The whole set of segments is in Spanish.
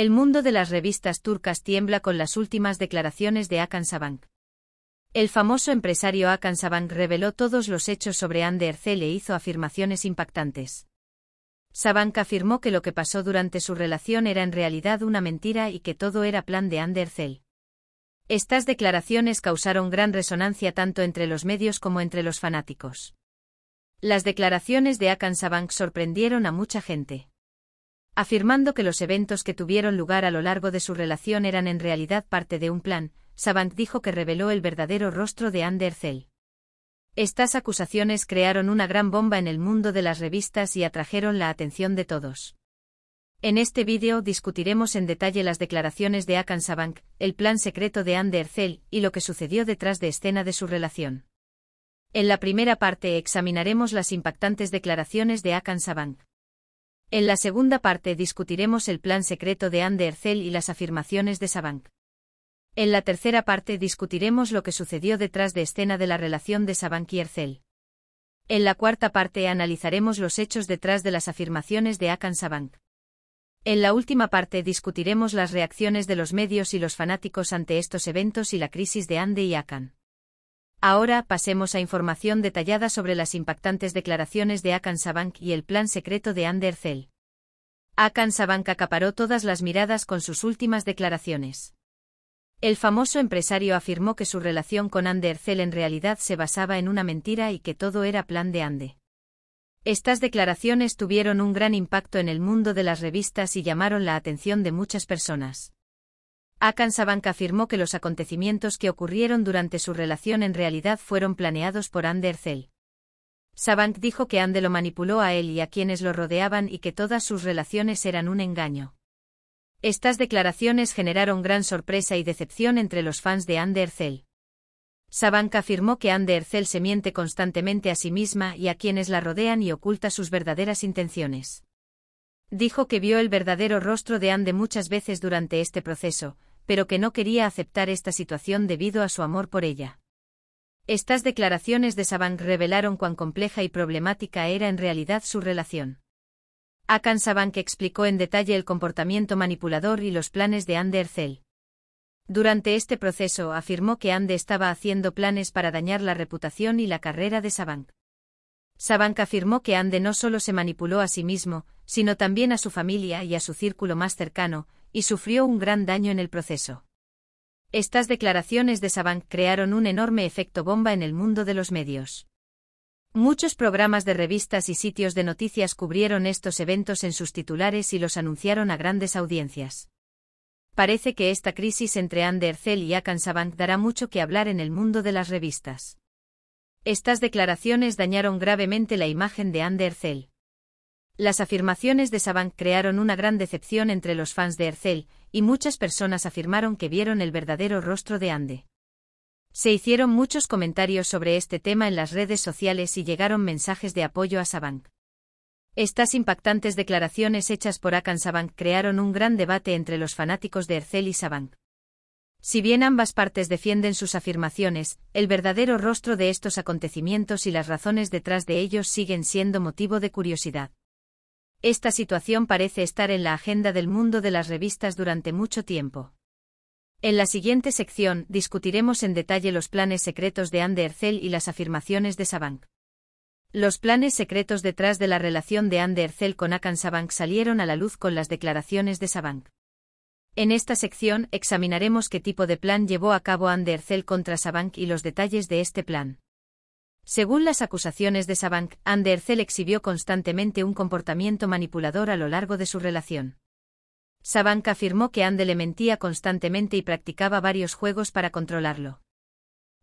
El mundo de las revistas turcas tiembla con las últimas declaraciones de Akan Sabank. El famoso empresario Akan Sabank reveló todos los hechos sobre Ander e hizo afirmaciones impactantes. Sabank afirmó que lo que pasó durante su relación era en realidad una mentira y que todo era plan de Ander Estas declaraciones causaron gran resonancia tanto entre los medios como entre los fanáticos. Las declaraciones de Akan Sabank sorprendieron a mucha gente afirmando que los eventos que tuvieron lugar a lo largo de su relación eran en realidad parte de un plan, Savant dijo que reveló el verdadero rostro de Andercell. Estas acusaciones crearon una gran bomba en el mundo de las revistas y atrajeron la atención de todos. En este vídeo discutiremos en detalle las declaraciones de Akan Sabank, el plan secreto de Andercell y lo que sucedió detrás de escena de su relación. En la primera parte examinaremos las impactantes declaraciones de Akan Sabank. En la segunda parte discutiremos el plan secreto de ande y las afirmaciones de Sabank. En la tercera parte discutiremos lo que sucedió detrás de escena de la relación de Sabank y Ercel. En la cuarta parte analizaremos los hechos detrás de las afirmaciones de Akan Sabank. En la última parte discutiremos las reacciones de los medios y los fanáticos ante estos eventos y la crisis de Ande y Akan. Ahora pasemos a información detallada sobre las impactantes declaraciones de Akan y el plan secreto de Andercel. Akan acaparó todas las miradas con sus últimas declaraciones. El famoso empresario afirmó que su relación con Andercel en realidad se basaba en una mentira y que todo era plan de Ande. Estas declaraciones tuvieron un gran impacto en el mundo de las revistas y llamaron la atención de muchas personas. Akan Sabank afirmó que los acontecimientos que ocurrieron durante su relación en realidad fueron planeados por Ander Zell. Sabank dijo que Ande lo manipuló a él y a quienes lo rodeaban y que todas sus relaciones eran un engaño. Estas declaraciones generaron gran sorpresa y decepción entre los fans de Ande Ercel. Sabank afirmó que Ande Ercel se miente constantemente a sí misma y a quienes la rodean y oculta sus verdaderas intenciones. Dijo que vio el verdadero rostro de Ande muchas veces durante este proceso, pero que no quería aceptar esta situación debido a su amor por ella. Estas declaraciones de Sabank revelaron cuán compleja y problemática era en realidad su relación. Akan que explicó en detalle el comportamiento manipulador y los planes de ande Ercel. Durante este proceso afirmó que Ande estaba haciendo planes para dañar la reputación y la carrera de Sabank. Sabank afirmó que Ande no solo se manipuló a sí mismo, sino también a su familia y a su círculo más cercano, y sufrió un gran daño en el proceso. Estas declaraciones de Sabank crearon un enorme efecto bomba en el mundo de los medios. Muchos programas de revistas y sitios de noticias cubrieron estos eventos en sus titulares y los anunciaron a grandes audiencias. Parece que esta crisis entre Andercel y Akan dará mucho que hablar en el mundo de las revistas. Estas declaraciones dañaron gravemente la imagen de Andercel. Las afirmaciones de Sabank crearon una gran decepción entre los fans de Ercel, y muchas personas afirmaron que vieron el verdadero rostro de Ande. Se hicieron muchos comentarios sobre este tema en las redes sociales y llegaron mensajes de apoyo a Sabank. Estas impactantes declaraciones hechas por Akan Sabank crearon un gran debate entre los fanáticos de Ercel y Sabank. Si bien ambas partes defienden sus afirmaciones, el verdadero rostro de estos acontecimientos y las razones detrás de ellos siguen siendo motivo de curiosidad. Esta situación parece estar en la agenda del mundo de las revistas durante mucho tiempo. En la siguiente sección discutiremos en detalle los planes secretos de Ander y las afirmaciones de Sabank. Los planes secretos detrás de la relación de Ander con Akan Sabank salieron a la luz con las declaraciones de Sabank. En esta sección examinaremos qué tipo de plan llevó a cabo Ander contra Sabank y los detalles de este plan. Según las acusaciones de Sabank, Ercel exhibió constantemente un comportamiento manipulador a lo largo de su relación. Sabank afirmó que Ande le mentía constantemente y practicaba varios juegos para controlarlo.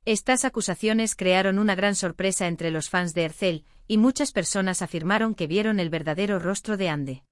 Estas acusaciones crearon una gran sorpresa entre los fans de Ercel, y muchas personas afirmaron que vieron el verdadero rostro de Ande.